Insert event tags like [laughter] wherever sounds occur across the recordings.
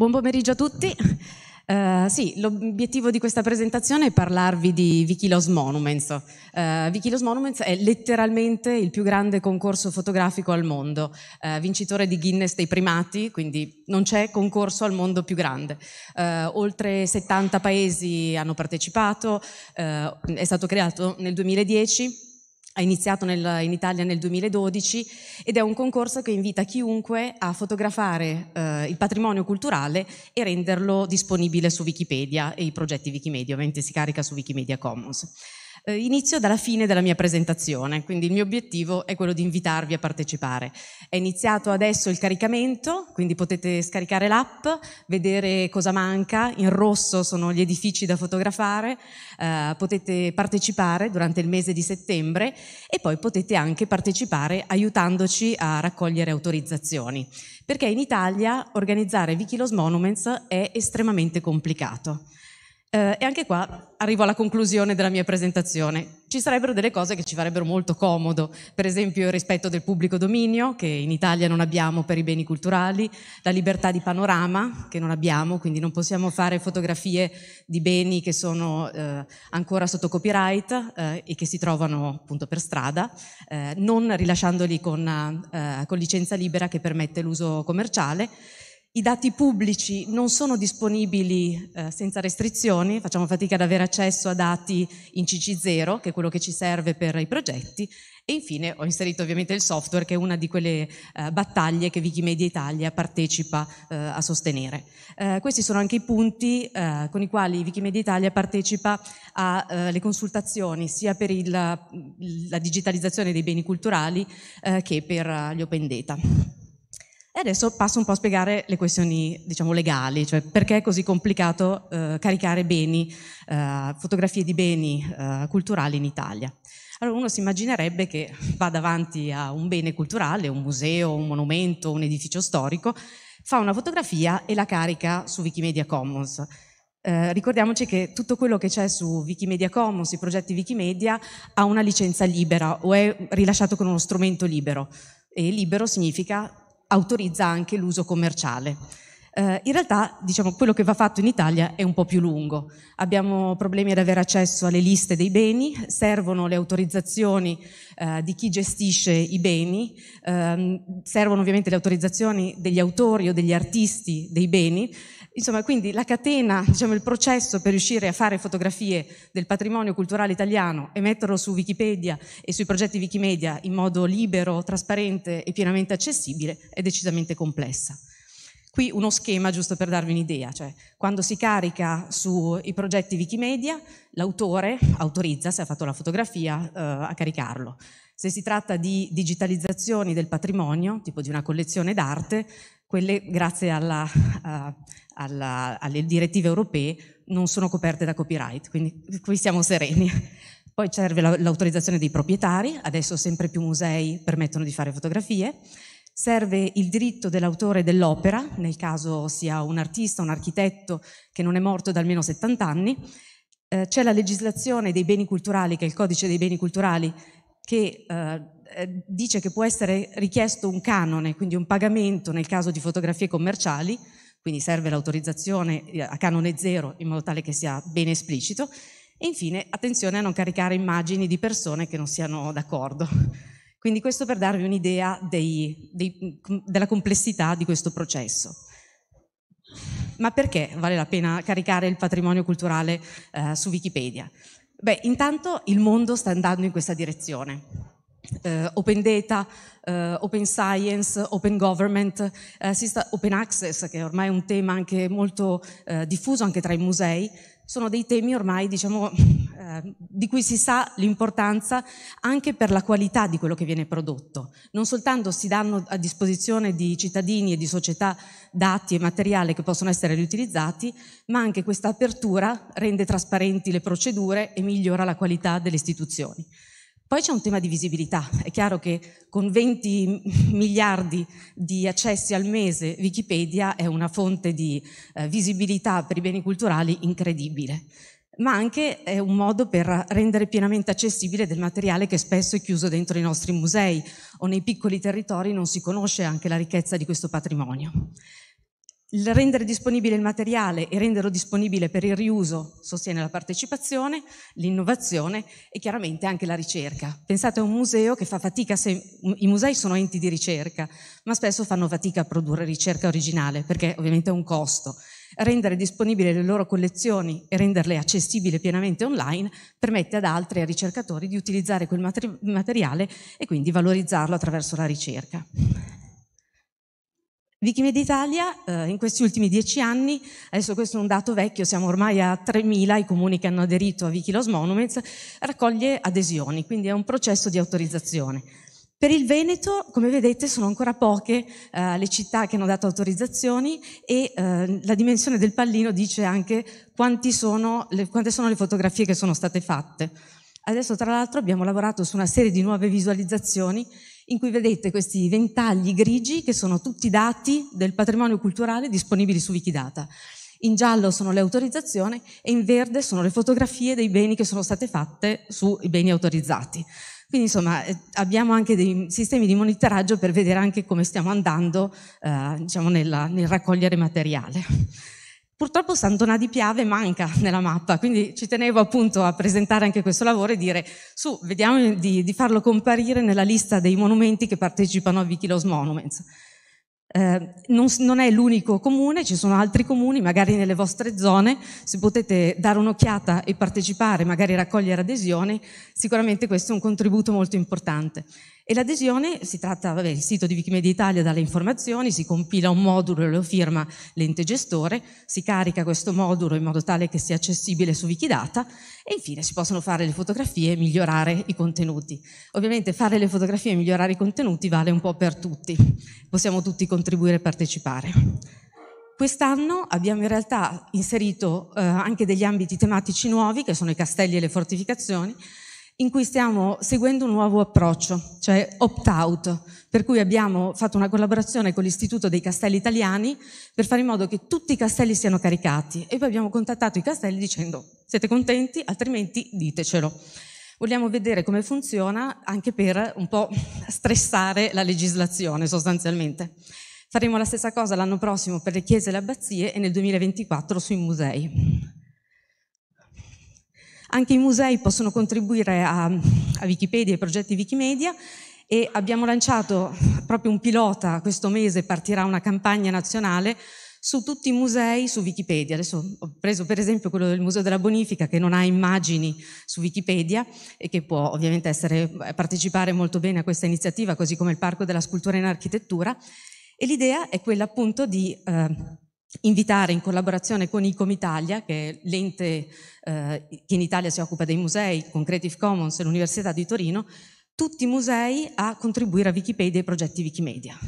Buon pomeriggio a tutti. Uh, sì, l'obiettivo di questa presentazione è parlarvi di Wikilos Monuments. Uh, eh, Wikilos Monuments è letteralmente il più grande concorso fotografico al mondo, uh, vincitore di Guinness dei primati, quindi non c'è concorso al mondo più grande. Uh, oltre 70 paesi hanno partecipato, è stato creato nel 2010 ha iniziato nel, in Italia nel 2012 ed è un concorso che invita chiunque a fotografare eh, il patrimonio culturale e renderlo disponibile su Wikipedia e i progetti Wikimedia, ovviamente si carica su Wikimedia Commons. Eh, inizio dalla fine della mia presentazione, quindi il mio obiettivo è quello di invitarvi a partecipare. È iniziato adesso il caricamento, quindi potete scaricare l'app, vedere cosa manca, in rosso sono gli edifici da fotografare, eh, potete partecipare durante il mese di settembre e poi potete anche partecipare aiutandoci a raccogliere autorizzazioni, perché in Italia organizzare Wikilos Monuments è estremamente complicato. Eh, e anche qua arrivo alla conclusione della mia presentazione. Ci sarebbero delle cose che ci farebbero molto comodo, per esempio il rispetto del pubblico dominio, che in Italia non abbiamo per i beni culturali, la libertà di panorama, che non abbiamo, quindi non possiamo fare fotografie di beni che sono eh, ancora sotto copyright eh, e che si trovano appunto per strada, eh, non rilasciandoli con, eh, con licenza libera che permette l'uso commerciale. I dati pubblici non sono disponibili eh, senza restrizioni, facciamo fatica ad avere accesso a dati in CC0, che è quello che ci serve per i progetti, e infine ho inserito ovviamente il software, che è una di quelle eh, battaglie che Wikimedia Italia partecipa eh, a sostenere. Eh, questi sono anche i punti eh, con i quali Wikimedia Italia partecipa alle eh, consultazioni sia per il, la digitalizzazione dei beni culturali che per gli open data. E adesso passo un po' a spiegare le questioni, diciamo, legali, cioè perché è così complicato eh, caricare beni, eh, fotografie di beni eh, culturali in Italia. Allora uno si immaginerebbe che va davanti a un bene culturale, un museo, un monumento, un edificio storico, fa una fotografia e la carica su Wikimedia Commons. Eh, ricordiamoci che tutto quello che c'è su Wikimedia Commons, i progetti Wikimedia, ha una licenza libera o è rilasciato con uno strumento libero. E libero significa autorizza anche l'uso commerciale. Eh, in realtà diciamo, quello che va fatto in Italia è un po' più lungo. Abbiamo problemi ad avere accesso alle liste dei beni, servono le autorizzazioni eh, di chi gestisce i beni, ehm, servono ovviamente le autorizzazioni degli autori o degli artisti dei beni Insomma, quindi la catena, diciamo, il processo per riuscire a fare fotografie del patrimonio culturale italiano e metterlo su Wikipedia e sui progetti Wikimedia in modo libero, trasparente e pienamente accessibile è decisamente complessa. Qui uno schema giusto per darvi un'idea, cioè quando si carica sui progetti Wikimedia l'autore autorizza, se ha fatto la fotografia, eh, a caricarlo. Se si tratta di digitalizzazioni del patrimonio, tipo di una collezione d'arte, quelle grazie alla, a, alla, alle direttive europee non sono coperte da copyright, quindi qui siamo sereni. Poi serve l'autorizzazione dei proprietari, adesso sempre più musei permettono di fare fotografie, serve il diritto dell'autore dell'opera, nel caso sia un artista, un architetto che non è morto da almeno 70 anni, eh, c'è la legislazione dei beni culturali, che è il codice dei beni culturali, che eh, eh, dice che può essere richiesto un canone, quindi un pagamento nel caso di fotografie commerciali, quindi serve l'autorizzazione eh, a canone zero in modo tale che sia bene esplicito. E infine, attenzione a non caricare immagini di persone che non siano d'accordo. Quindi questo per darvi un'idea dei, dei, della complessità di questo processo. Ma perché vale la pena caricare il patrimonio culturale eh, su Wikipedia? Beh, intanto il mondo sta andando in questa direzione eh, open data, eh, open science, open government, eh, open access, che ormai è un tema anche molto eh, diffuso anche tra i musei, sono dei temi ormai diciamo, [laughs] eh, di cui si sa l'importanza anche per la qualità di quello che viene prodotto. Non soltanto si danno a disposizione di cittadini e di società dati e materiale che possono essere riutilizzati, ma anche questa apertura rende trasparenti le procedure e migliora la qualità delle istituzioni. Poi c'è un tema di visibilità. È chiaro che con 20 miliardi di accessi al mese Wikipedia è una fonte di eh, visibilità per i beni culturali incredibile, ma anche è un modo per rendere pienamente accessibile del materiale che spesso è chiuso dentro i nostri musei o nei piccoli territori non si conosce anche la ricchezza di questo patrimonio. Il rendere disponibile il materiale e renderlo disponibile per il riuso sostiene la partecipazione, l'innovazione e chiaramente anche la ricerca. Pensate a un museo che fa fatica, se, i musei sono enti di ricerca, ma spesso fanno fatica a produrre ricerca originale perché ovviamente è un costo. Rendere disponibili le loro collezioni e renderle accessibili pienamente online permette ad altri ricercatori di utilizzare quel materiale e quindi valorizzarlo attraverso la ricerca. Wikimedia Italia eh, in questi ultimi dieci anni, adesso questo è un dato vecchio, siamo ormai a 3.000 i comuni che hanno aderito a Wikilos Monuments, raccoglie adesioni, quindi è un processo di autorizzazione. Per il Veneto, come vedete, sono ancora poche eh, le città che hanno dato autorizzazioni e eh, la dimensione del pallino dice anche sono le, quante sono le fotografie che sono state fatte. Adesso, tra l'altro, abbiamo lavorato su una serie di nuove visualizzazioni in cui vedete questi ventagli grigi che sono tutti i dati del patrimonio culturale disponibili su Wikidata. In giallo sono le autorizzazioni e in verde sono le fotografie dei beni che sono state fatte sui beni autorizzati. Quindi insomma eh, abbiamo anche dei sistemi di monitoraggio per vedere anche come stiamo andando eh, diciamo nella, nel raccogliere materiale. Purtroppo Santona di Piave manca [laughs] nella mappa, quindi ci tenevo appunto a presentare anche questo lavoro e dire su, vediamo di, di farlo comparire nella lista dei monumenti che partecipano a Wikilos Monuments. Eh, non, non, è l'unico comune, ci sono altri comuni, magari nelle vostre zone, se potete dare un'occhiata e partecipare, magari raccogliere adesioni, sicuramente questo è un contributo molto importante. E l'adesione si tratta, vabbè, il sito di Wikimedia Italia dà le informazioni, si compila un modulo e lo firma l'ente gestore, si carica questo modulo in modo tale che sia accessibile su Wikidata e infine si possono fare le fotografie e migliorare i contenuti. Ovviamente fare le fotografie e migliorare i contenuti vale un po' per tutti, possiamo tutti contribuire e partecipare. Quest'anno abbiamo in realtà inserito eh, anche degli ambiti tematici nuovi che sono i castelli e le fortificazioni, in cui stiamo seguendo un nuovo approccio, cioè opt-out, per cui abbiamo fatto una collaborazione con l'Istituto dei Castelli Italiani per fare in modo che tutti i castelli siano caricati e poi abbiamo contattato i castelli dicendo siete contenti? Altrimenti ditecelo. Vogliamo vedere come funziona anche per un po' stressare la legislazione sostanzialmente. Faremo la stessa cosa l'anno prossimo per le chiese e le abbazie e nel 2024 sui musei. Anche i musei possono contribuire a, a Wikipedia, ai progetti Wikimedia e abbiamo lanciato proprio un pilota, questo mese partirà una campagna nazionale su tutti i musei su Wikipedia. Adesso ho preso per esempio quello del Museo della Bonifica che non ha immagini su Wikipedia e che può ovviamente essere, eh, partecipare molto bene a questa iniziativa, così come il Parco della Scultura in Architettura. E l'idea è quella appunto di eh, invitare in collaborazione con ICOM Italia, che è l'ente eh, che in Italia si occupa dei musei, con Creative Commons e l'Università di Torino, tutti i musei a contribuire a Wikipedia e ai progetti Wikimedia.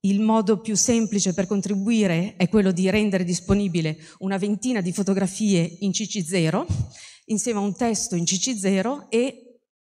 Il modo più semplice per contribuire è quello di rendere disponibile una ventina di fotografie in CC0 insieme a un testo in CC0 e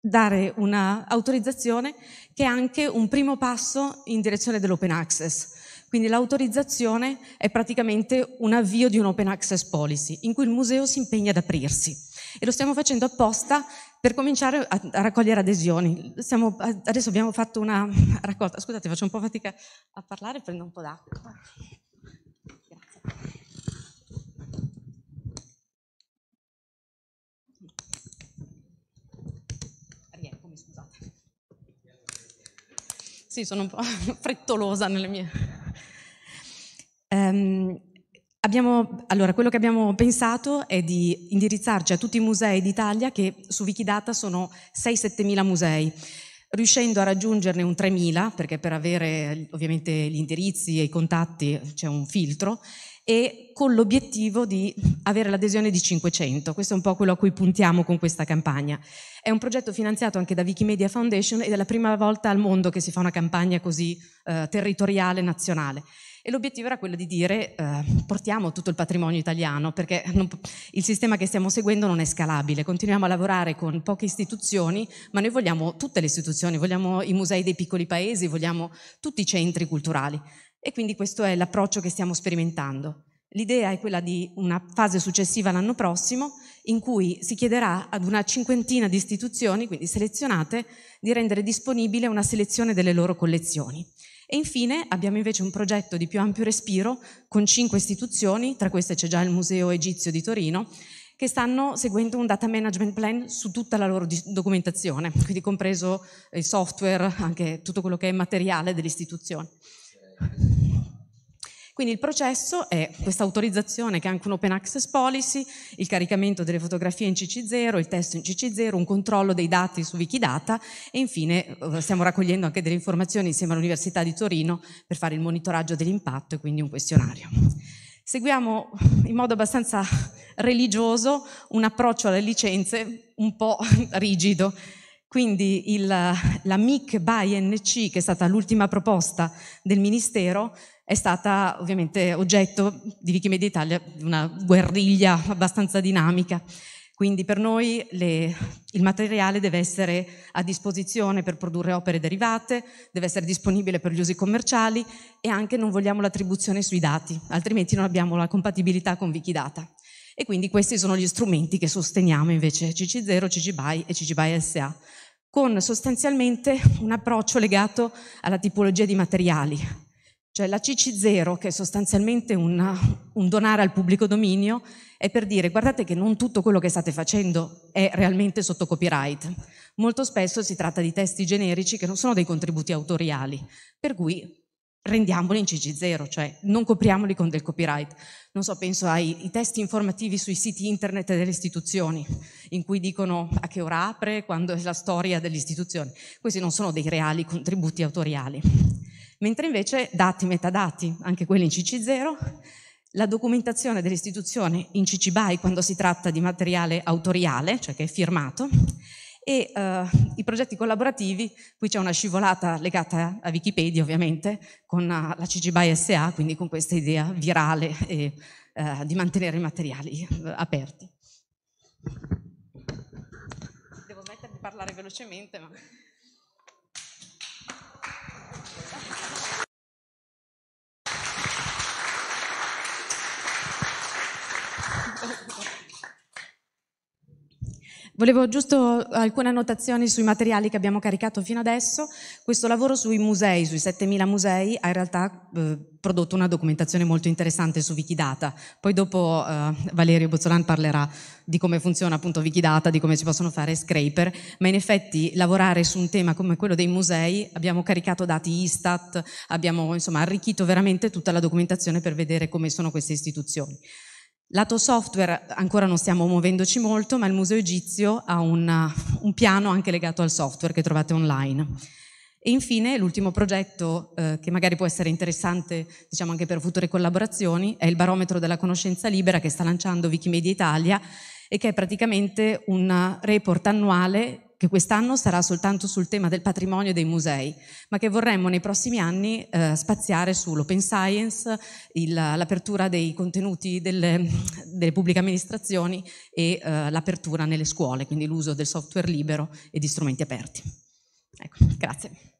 dare un'autorizzazione che è anche un primo passo in direzione dell'open access quindi l'autorizzazione è praticamente un avvio di un open access policy in cui il museo si impegna ad aprirsi e lo stiamo facendo apposta per cominciare a, a raccogliere adesioni. Siamo, adesso abbiamo fatto una [laughs] raccolta, scusate faccio un po' fatica a parlare, prendo un po' d'acqua. Grazie. Sì, sono un po' [laughs] frettolosa nelle mie Um, abbiamo, allora, quello che abbiamo pensato è di indirizzarci a tutti i musei d'Italia che su Wikidata sono 6-7 mila musei riuscendo a raggiungerne un 3.000, perché per avere ovviamente gli indirizzi e i contatti c'è un filtro, e con l'obiettivo di avere l'adesione di 500. Questo è un po' quello a cui puntiamo con questa campagna. È un progetto finanziato anche da Wikimedia Foundation ed è la prima volta al mondo che si fa una campagna così eh, territoriale, nazionale. E l'obiettivo era quello di dire eh, portiamo tutto il patrimonio italiano perché non, il sistema che stiamo seguendo non è scalabile, continuiamo a lavorare con poche istituzioni, ma noi vogliamo tutte le istituzioni, vogliamo i musei dei piccoli paesi, vogliamo tutti i centri culturali. E quindi questo è l'approccio che stiamo sperimentando. L'idea è quella di una fase successiva l'anno prossimo in cui si chiederà ad una cinquantina di istituzioni, quindi selezionate, di rendere disponibile una selezione delle loro collezioni. E infine abbiamo invece un progetto di più ampio respiro con cinque istituzioni, tra queste c'è già il Museo Egizio di Torino, che stanno seguendo un data management plan su tutta la loro documentazione, quindi compreso il software, anche tutto quello che è materiale dell'istituzione. Quindi il processo è questa autorizzazione che è anche un open access policy, il caricamento delle fotografie in CC0, il testo in CC0, un controllo dei dati su Wikidata e infine eh, stiamo raccogliendo anche delle informazioni insieme all'Università di Torino per fare il monitoraggio dell'impatto e quindi un questionario. Seguiamo in modo abbastanza religioso un approccio alle licenze un po' [laughs] rigido quindi il, [laughs] la MIC by NC, che è stata l'ultima proposta del Ministero, è stata ovviamente oggetto di Wikimedia Italia, una guerriglia abbastanza dinamica. Quindi per noi le, il materiale deve essere a disposizione per produrre opere derivate, deve essere disponibile per gli usi commerciali e anche non vogliamo l'attribuzione sui dati, altrimenti non abbiamo la compatibilità con Wikidata. E quindi questi sono gli strumenti che sosteniamo invece CC0, CC BY e CC BY SA con sostanzialmente un approccio legato alla tipologia di materiali. Cioè la CC0, che è sostanzialmente una, un donare al pubblico dominio, è per dire guardate che non tutto quello che state facendo è realmente sotto copyright. Molto spesso si tratta di testi generici che non sono dei contributi autoriali, per cui rendiamoli in CG0, cioè non copriamoli con del copyright. Non so, penso ai testi informativi sui siti internet delle istituzioni, in cui dicono a che ora apre, quando è la storia dell'istituzione. Questi non sono dei reali contributi autoriali. Mentre invece dati, metadati, anche quelli in CC0, la documentazione dell'istituzione in CC BY quando si tratta di materiale autoriale, cioè che è firmato, e eh, i progetti collaborativi, qui c'è una scivolata legata a Wikipedia ovviamente, con eh, la CG BY SA, quindi con questa idea virale e, eh, di mantenere i materiali eh, aperti. Devo smettere di parlare velocemente, ma... Volevo giusto alcune annotazioni sui materiali che abbiamo caricato fino adesso. Questo lavoro sui musei, sui 7.000 musei, ha in realtà eh, prodotto una documentazione molto interessante su Wikidata. Poi dopo eh, Valerio Bozzolan parlerà di come funziona appunto Wikidata, di come si possono fare scraper, ma in effetti lavorare su un tema come quello dei musei, abbiamo caricato dati Istat, abbiamo insomma arricchito veramente tutta la documentazione per vedere come sono queste istituzioni. Lato software ancora non stiamo muovendoci molto, ma il Museo Egizio ha una, un piano anche legato al software che trovate online. E infine l'ultimo progetto eh, che magari può essere interessante diciamo anche per future collaborazioni è il barometro della conoscenza libera che sta lanciando Wikimedia Italia e che è praticamente un report annuale che quest'anno sarà soltanto sul tema del patrimonio dei musei, ma che vorremmo nei prossimi anni eh, spaziare sull'open science, il, l'apertura dei contenuti delle, delle pubbliche amministrazioni e eh, l'apertura nelle scuole, quindi l'uso del software libero e di strumenti aperti. Ecco, grazie.